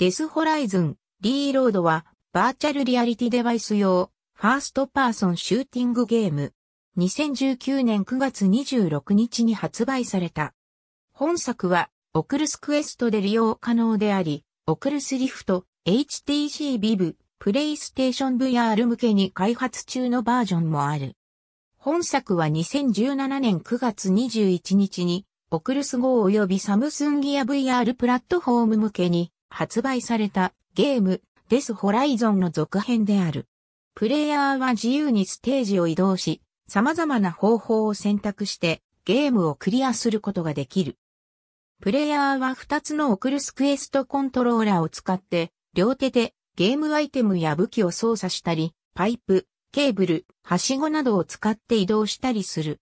デスホライズン、リーロードは、バーチャルリアリティデバイス用、ファーストパーソンシューティングゲーム。2019年9月26日に発売された。本作は、オクルスクエストで利用可能であり、オクルスリフト、HTC ビブ、プレイステーション VR 向けに開発中のバージョンもある。本作は2017年9月21日に、オクルス号及びサムスンギア VR プラットフォーム向けに発売されたゲームデスホライゾンの続編である。プレイヤーは自由にステージを移動し、様々な方法を選択してゲームをクリアすることができる。プレイヤーは2つのオクルスクエストコントローラーを使って両手でゲームアイテムや武器を操作したり、パイプ、ケーブル、はしごなどを使って移動したりする。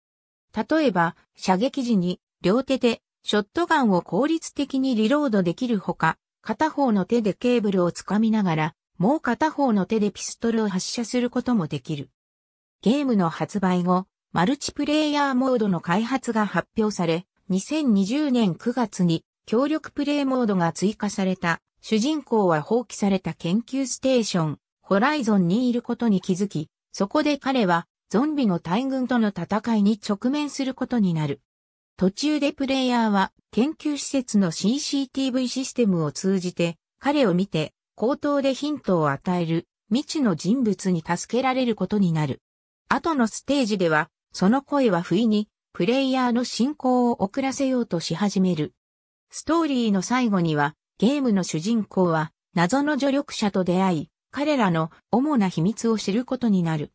例えば、射撃時に両手でショットガンを効率的にリロードできるほか、片方の手でケーブルをつかみながら、もう片方の手でピストルを発射することもできる。ゲームの発売後、マルチプレイヤーモードの開発が発表され、2020年9月に協力プレイモードが追加された、主人公は放棄された研究ステーション、ホライゾンにいることに気づき、そこで彼はゾンビの大群との戦いに直面することになる。途中でプレイヤーは研究施設の CCTV システムを通じて彼を見て口頭でヒントを与える未知の人物に助けられることになる。後のステージではその声は不意にプレイヤーの進行を遅らせようとし始める。ストーリーの最後にはゲームの主人公は謎の助力者と出会い、彼らの主な秘密を知ることになる。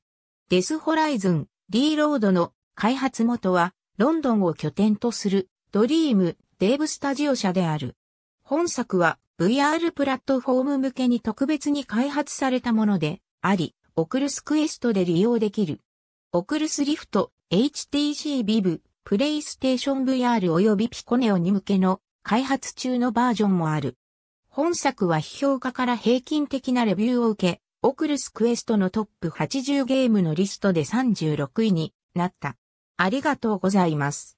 デスホライズン、リーロードの開発元はロンドンを拠点とするドリームデーブスタジオ社である。本作は VR プラットフォーム向けに特別に開発されたものであり、オクルスクエストで利用できる。オクルスリフト、HTC ビブ、プレイステーション VR 及びピコネオに向けの開発中のバージョンもある。本作は批評家から平均的なレビューを受け、オクルスクエストのトップ80ゲームのリストで36位になった。ありがとうございます。